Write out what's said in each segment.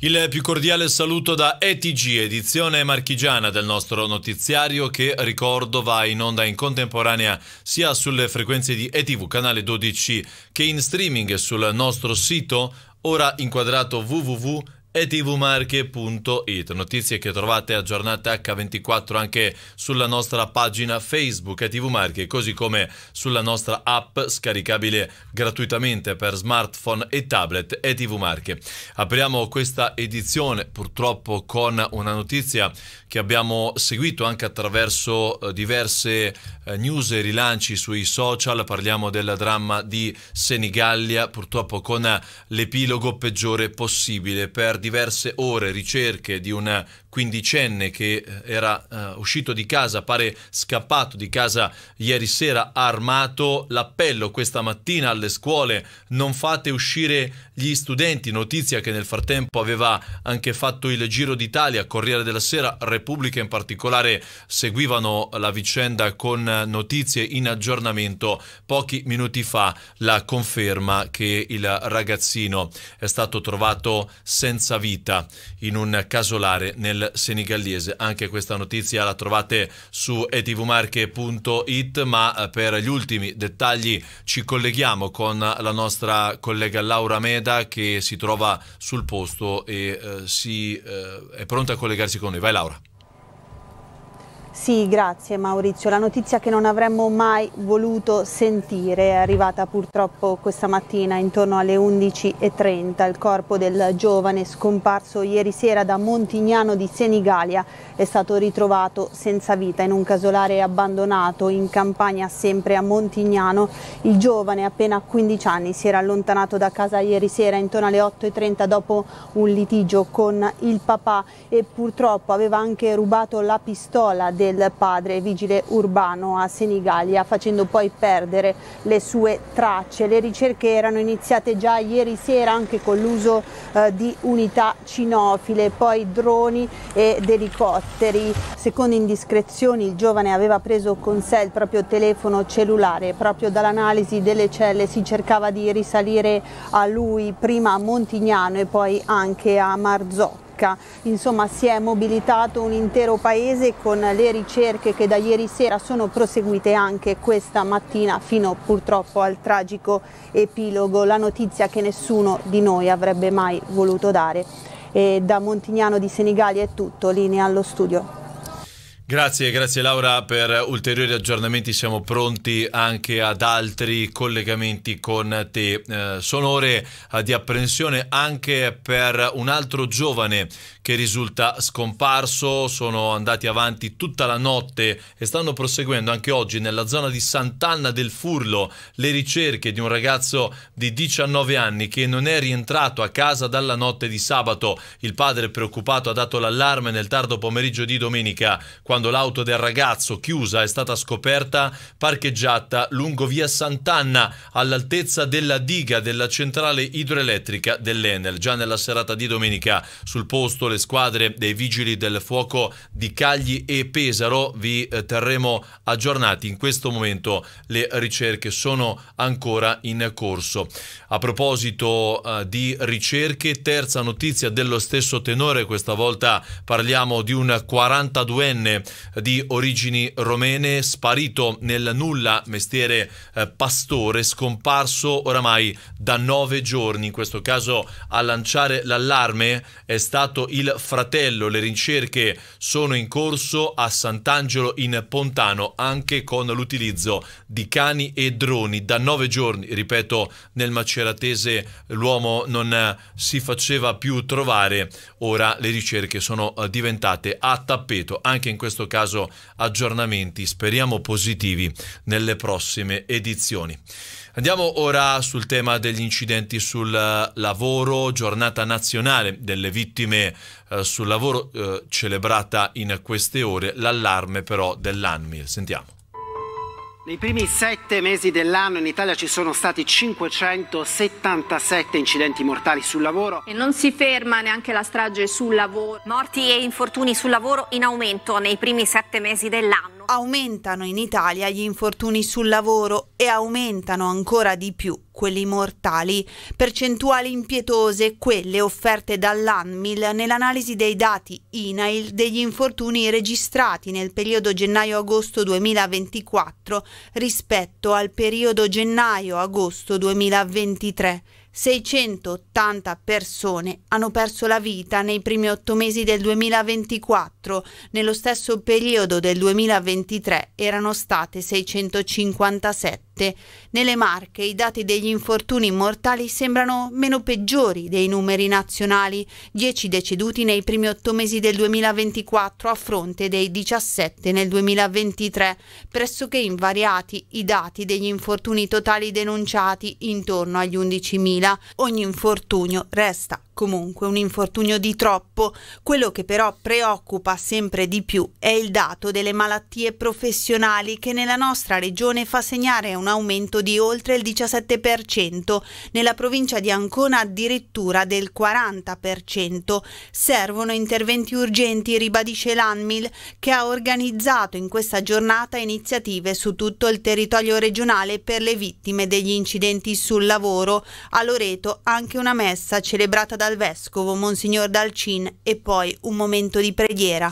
Il più cordiale saluto da ETG, edizione marchigiana del nostro notiziario che, ricordo, va in onda in contemporanea sia sulle frequenze di ETV, canale 12, che in streaming sul nostro sito, ora inquadrato www e tvmarche.it. Notizie che trovate aggiornate H24 anche sulla nostra pagina Facebook e TV Marche, così come sulla nostra app scaricabile gratuitamente per smartphone e tablet e TV Marche. Apriamo questa edizione purtroppo con una notizia che abbiamo seguito anche attraverso eh, diverse eh, news e rilanci sui social. Parliamo del dramma di Senigallia, purtroppo con l'epilogo peggiore possibile per diverse ore ricerche di un quindicenne che eh, era uh, uscito di casa, pare scappato di casa ieri sera armato. L'appello questa mattina alle scuole, non fate uscire gli studenti, notizia che nel frattempo aveva anche fatto il Giro d'Italia, Corriere della Sera, Repubblica in particolare seguivano la vicenda con notizie in aggiornamento. Pochi minuti fa la conferma che il ragazzino è stato trovato senza terza vita in un casolare nel senigallese. Anche questa notizia la trovate su etvmarche.it, ma eh, per gli ultimi dettagli ci colleghiamo con la nostra collega Laura Meda che si trova sul posto e eh, si, eh, è pronta a collegarsi con noi. Vai Laura. Sì, grazie Maurizio. La notizia che non avremmo mai voluto sentire è arrivata purtroppo questa mattina intorno alle 11.30. Il corpo del giovane scomparso ieri sera da Montignano di Senigallia è stato ritrovato senza vita in un casolare abbandonato in campagna sempre a Montignano. Il giovane, appena 15 anni, si era allontanato da casa ieri sera intorno alle 8.30 dopo un litigio con il papà e purtroppo aveva anche rubato la pistola del padre vigile urbano a Senigallia facendo poi perdere le sue tracce. Le ricerche erano iniziate già ieri sera anche con l'uso eh, di unità cinofile, poi droni ed elicotteri caratteri. Secondo indiscrezioni il giovane aveva preso con sé il proprio telefono cellulare. Proprio dall'analisi delle celle si cercava di risalire a lui prima a Montignano e poi anche a Marzotto. Insomma si è mobilitato un intero paese con le ricerche che da ieri sera sono proseguite anche questa mattina fino purtroppo al tragico epilogo, la notizia che nessuno di noi avrebbe mai voluto dare e da Montignano di Senigallia è tutto, linea allo studio. Grazie, grazie Laura per ulteriori aggiornamenti, siamo pronti anche ad altri collegamenti con te. Eh, sono ore eh, di apprensione anche per un altro giovane che risulta scomparso, sono andati avanti tutta la notte e stanno proseguendo anche oggi nella zona di Sant'Anna del Furlo le ricerche di un ragazzo di 19 anni che non è rientrato a casa dalla notte di sabato. Il padre preoccupato ha dato l'allarme nel tardo pomeriggio di domenica quando l'auto del ragazzo chiusa è stata scoperta parcheggiata lungo via Sant'Anna all'altezza della diga della centrale idroelettrica dell'Enel. Già nella serata di domenica sul posto le squadre dei vigili del fuoco di Cagli e Pesaro vi eh, terremo aggiornati. In questo momento le ricerche sono ancora in corso. A proposito eh, di ricerche, terza notizia dello stesso tenore, questa volta parliamo di un 42enne di origini romene, sparito nel nulla mestiere eh, pastore, scomparso oramai da nove giorni. In questo caso a lanciare l'allarme è stato il fratello. Le ricerche sono in corso a Sant'Angelo in Pontano, anche con l'utilizzo di cani e droni. Da nove giorni, ripeto, nel maceratese l'uomo non eh, si faceva più trovare. Ora le ricerche sono eh, diventate a tappeto anche in questo questo caso aggiornamenti, speriamo positivi, nelle prossime edizioni. Andiamo ora sul tema degli incidenti sul eh, lavoro, giornata nazionale delle vittime eh, sul lavoro eh, celebrata in queste ore, l'allarme però dell'ANMIL. Sentiamo. Nei primi sette mesi dell'anno in Italia ci sono stati 577 incidenti mortali sul lavoro. E non si ferma neanche la strage sul lavoro. Morti e infortuni sul lavoro in aumento nei primi sette mesi dell'anno aumentano in Italia gli infortuni sul lavoro e aumentano ancora di più quelli mortali, percentuali impietose quelle offerte dall'ANMIL nell'analisi dei dati INAIL degli infortuni registrati nel periodo gennaio-agosto 2024 rispetto al periodo gennaio-agosto 2023. 680 persone hanno perso la vita nei primi otto mesi del 2024. Nello stesso periodo del 2023 erano state 657 notte. Nelle Marche i dati degli infortuni mortali sembrano meno peggiori dei numeri nazionali, 10 deceduti nei primi otto mesi del 2024 a fronte dei 17 nel 2023, pressoché invariati i dati degli infortuni totali denunciati intorno agli 11.000. Ogni infortunio resta comunque un infortunio di troppo. Quello che però preoccupa sempre di più è il dato delle malattie professionali che nella nostra regione fa segnare un aumento di oltre il 17%, nella provincia di Ancona addirittura del 40%. Servono interventi urgenti, ribadisce l'ANMIL, che ha organizzato in questa giornata iniziative su tutto il territorio regionale per le vittime degli incidenti sul lavoro. A Loreto anche una messa celebrata da dal vescovo Monsignor Dalcin e poi un momento di preghiera.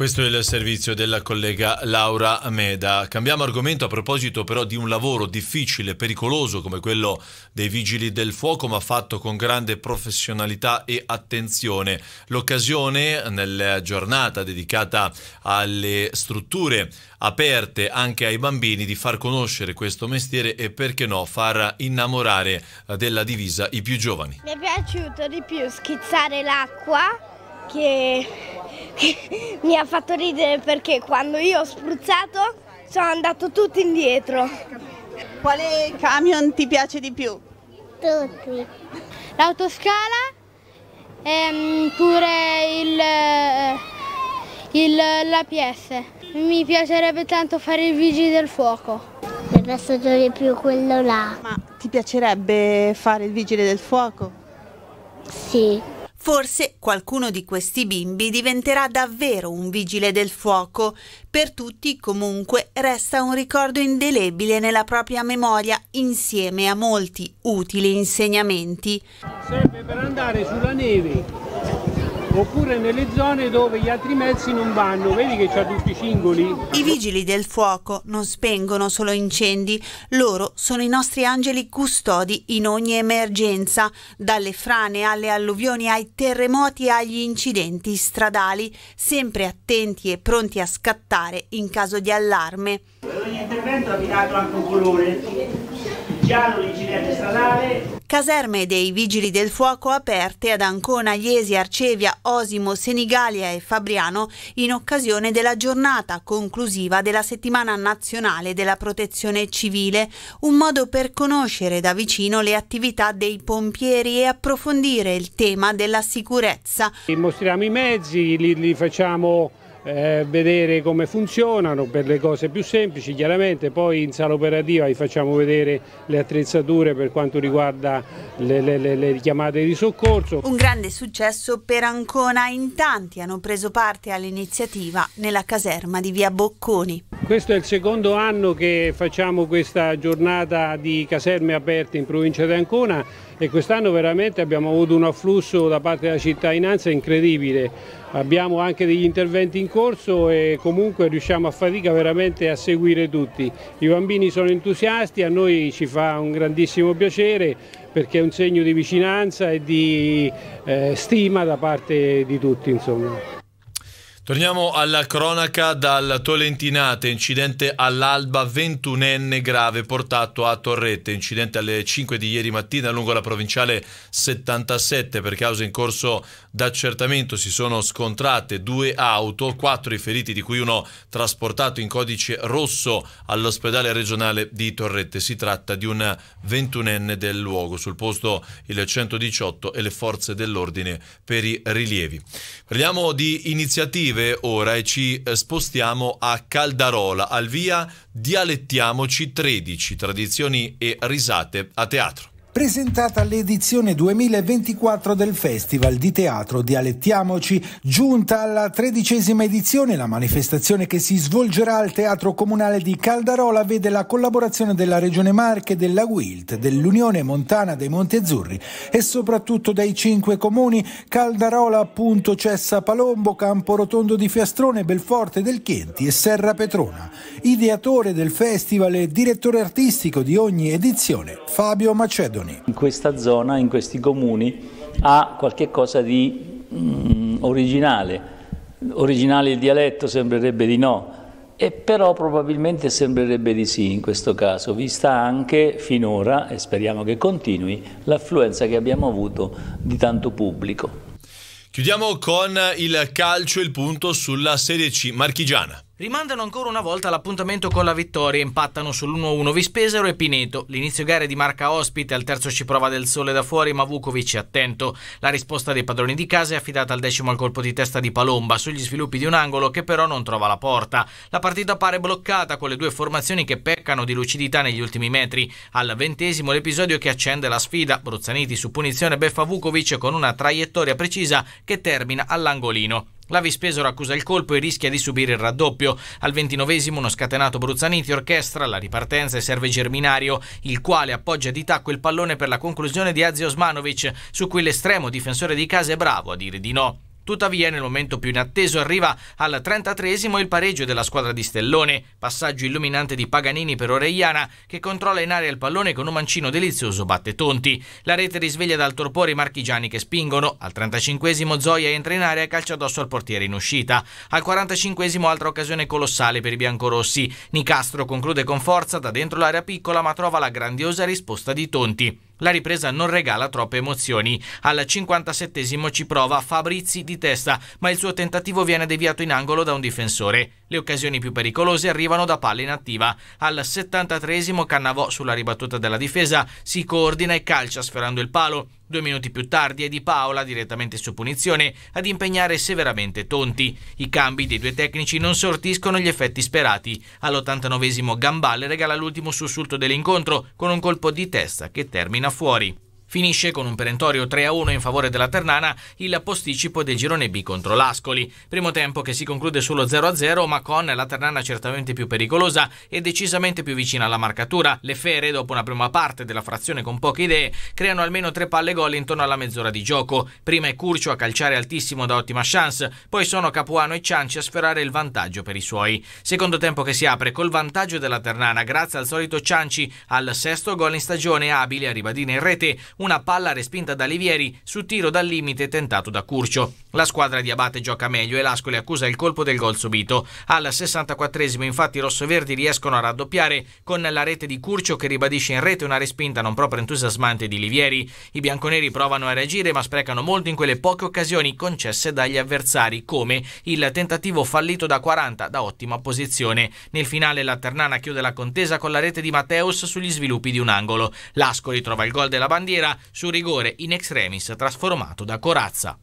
Questo è il servizio della collega Laura Meda. Cambiamo argomento a proposito però di un lavoro difficile, pericoloso come quello dei vigili del fuoco, ma fatto con grande professionalità e attenzione. L'occasione nella giornata dedicata alle strutture aperte anche ai bambini di far conoscere questo mestiere e perché no far innamorare della divisa i più giovani. Mi è piaciuto di più schizzare l'acqua che mi ha fatto ridere perché quando io ho spruzzato sono andato tutto indietro. Quale camion ti piace di più? Tutti. L'autoscala, e ehm, pure il, eh, il, l'APS. Mi piacerebbe tanto fare il vigili del fuoco. Mi piace di più quello là. Ma ti piacerebbe fare il vigile del fuoco? Sì. Forse qualcuno di questi bimbi diventerà davvero un vigile del fuoco. Per tutti comunque resta un ricordo indelebile nella propria memoria insieme a molti utili insegnamenti. Serve per andare sulla neve oppure nelle zone dove gli altri mezzi non vanno, vedi che c'ha tutti i cingoli. I vigili del fuoco non spengono solo incendi, loro sono i nostri angeli custodi in ogni emergenza, dalle frane alle alluvioni ai terremoti e agli incidenti stradali, sempre attenti e pronti a scattare in caso di allarme. Ogni intervento ha dato anche un colore, giallo l'incidente stradale, Caserme dei Vigili del Fuoco aperte ad Ancona, Iesi, Arcevia, Osimo, Senigallia e Fabriano in occasione della giornata conclusiva della settimana nazionale della protezione civile, un modo per conoscere da vicino le attività dei pompieri e approfondire il tema della sicurezza. Mostriamo i mezzi, li, li facciamo eh, vedere come funzionano per le cose più semplici chiaramente, poi in sala operativa vi facciamo vedere le attrezzature per quanto riguarda le, le, le, le chiamate di soccorso. Un grande successo per Ancona, in tanti hanno preso parte all'iniziativa nella caserma di via Bocconi. Questo è il secondo anno che facciamo questa giornata di caserme aperte in provincia di Ancona e quest'anno veramente abbiamo avuto un afflusso da parte della cittadinanza incredibile abbiamo anche degli interventi in corso e comunque riusciamo a fatica veramente a seguire tutti. I bambini sono entusiasti, a noi ci fa un grandissimo piacere perché è un segno di vicinanza e di eh, stima da parte di tutti. Insomma. Torniamo alla cronaca dal Tolentinate, incidente all'alba, 21enne grave portato a Torrette, incidente alle 5 di ieri mattina lungo la provinciale 77 per causa in corso d'accertamento si sono scontrate due auto, quattro i feriti di cui uno trasportato in codice rosso all'ospedale regionale di Torrette. Si tratta di un 21enne del luogo, sul posto il 118 e le forze dell'ordine per i rilievi. Parliamo di iniziative scrive ora e ci eh, spostiamo a Caldarola, al via Dialettiamoci 13, tradizioni e risate a teatro presentata l'edizione 2024 del Festival di Teatro Dialettiamoci, giunta alla tredicesima edizione, la manifestazione che si svolgerà al Teatro Comunale di Caldarola vede la collaborazione della Regione Marche, della Wilt, dell'Unione Montana dei Monti Azzurri e soprattutto dei cinque comuni Caldarola, appunto Cessa Palombo, Camporotondo di Fiastrone, Belforte del Chienti e Serra Petrona. Ideatore del festival e direttore artistico di ogni edizione, Fabio Macedo regioni. In questa zona, in questi comuni, ha qualche cosa di mm, originale. Originale il dialetto sembrerebbe di no, e però probabilmente sembrerebbe di sì in questo caso, vista anche finora, e speriamo che continui, l'affluenza che abbiamo avuto di tanto pubblico. Chiudiamo con il calcio e il punto sulla Serie C marchigiana. Rimandano ancora una volta l'appuntamento con la vittoria, impattano sull'1-1 Vispesero e Pineto. L'inizio gare di marca ospite, al terzo ci prova del sole da fuori, ma Vukovic è attento. La risposta dei padroni di casa è affidata al decimo al colpo di testa di Palomba, sugli sviluppi di un angolo che però non trova la porta. La partita pare bloccata con le due formazioni che peccano di lucidità negli ultimi metri. Al ventesimo l'episodio che accende la sfida, Bruzzaniti su punizione beffa Vukovic con una traiettoria precisa che termina all'angolino. La Vispesoro accusa il colpo e rischia di subire il raddoppio. Al ventinovesimo uno scatenato Bruzzaniti orchestra la ripartenza e serve Germinario, il quale appoggia di tacco il pallone per la conclusione di Azio Osmanovic, su cui l'estremo difensore di casa è bravo a dire di no. Tuttavia nel momento più inatteso arriva al 33esimo il pareggio della squadra di Stellone, passaggio illuminante di Paganini per Orellana, che controlla in aria il pallone con un mancino delizioso batte Tonti. La rete risveglia dal torpore i marchigiani che spingono, al 35esimo Zoya entra in aria e calcia addosso al portiere in uscita, al 45esimo altra occasione colossale per i biancorossi, Nicastro conclude con forza da dentro l'area piccola ma trova la grandiosa risposta di Tonti. La ripresa non regala troppe emozioni. Al 57 ci prova Fabrizi di testa, ma il suo tentativo viene deviato in angolo da un difensore. Le occasioni più pericolose arrivano da palla inattiva. Al 73 Cannavò sulla ribattuta della difesa si coordina e calcia sferrando il palo. Due minuti più tardi è Di Paola, direttamente su punizione, ad impegnare severamente Tonti. I cambi dei due tecnici non sortiscono gli effetti sperati. All'89 Gambale regala l'ultimo sussulto dell'incontro con un colpo di testa che termina fuori. Finisce con un perentorio 3-1 in favore della Ternana il posticipo del girone B contro l'Ascoli. Primo tempo che si conclude solo 0-0 ma con la Ternana certamente più pericolosa e decisamente più vicina alla marcatura. Le Fere, dopo una prima parte della frazione con poche idee, creano almeno tre palle gol intorno alla mezz'ora di gioco. Prima è Curcio a calciare altissimo da ottima chance, poi sono Capuano e Cianci a sferrare il vantaggio per i suoi. Secondo tempo che si apre col vantaggio della Ternana grazie al solito Cianci al sesto gol in stagione abile a ribadire in rete una palla respinta da Livieri su tiro dal limite tentato da Curcio. La squadra di Abate gioca meglio e l'Ascoli accusa il colpo del gol subito. Al 64esimo infatti i rossoverdi riescono a raddoppiare con la rete di Curcio che ribadisce in rete una respinta non proprio entusiasmante di Livieri. I bianconeri provano a reagire ma sprecano molto in quelle poche occasioni concesse dagli avversari come il tentativo fallito da 40 da ottima posizione. Nel finale la Ternana chiude la contesa con la rete di Matteus sugli sviluppi di un angolo. L'Ascoli trova il gol della bandiera su rigore in extremis trasformato da Corazza.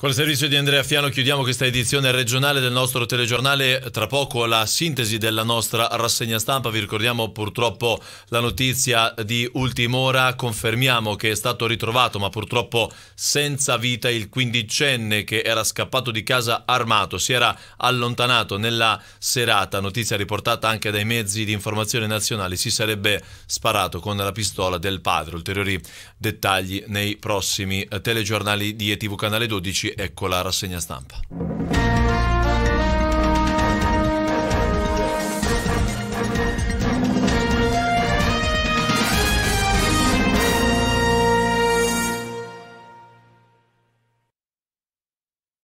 Col servizio di Andrea Fiano chiudiamo questa edizione regionale del nostro telegiornale. Tra poco la sintesi della nostra rassegna stampa. Vi ricordiamo purtroppo la notizia di ultima ora. Confermiamo che è stato ritrovato, ma purtroppo senza vita, il quindicenne che era scappato di casa armato. Si era allontanato nella serata. Notizia riportata anche dai mezzi di informazione nazionali. Si sarebbe sparato con la pistola del padre. Ulteriori dettagli nei prossimi eh, telegiornali di ETV Canale 12 ecco la rassegna stampa.